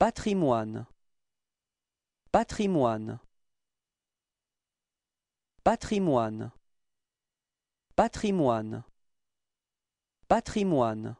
Patrimoine Patrimoine Patrimoine Patrimoine Patrimoine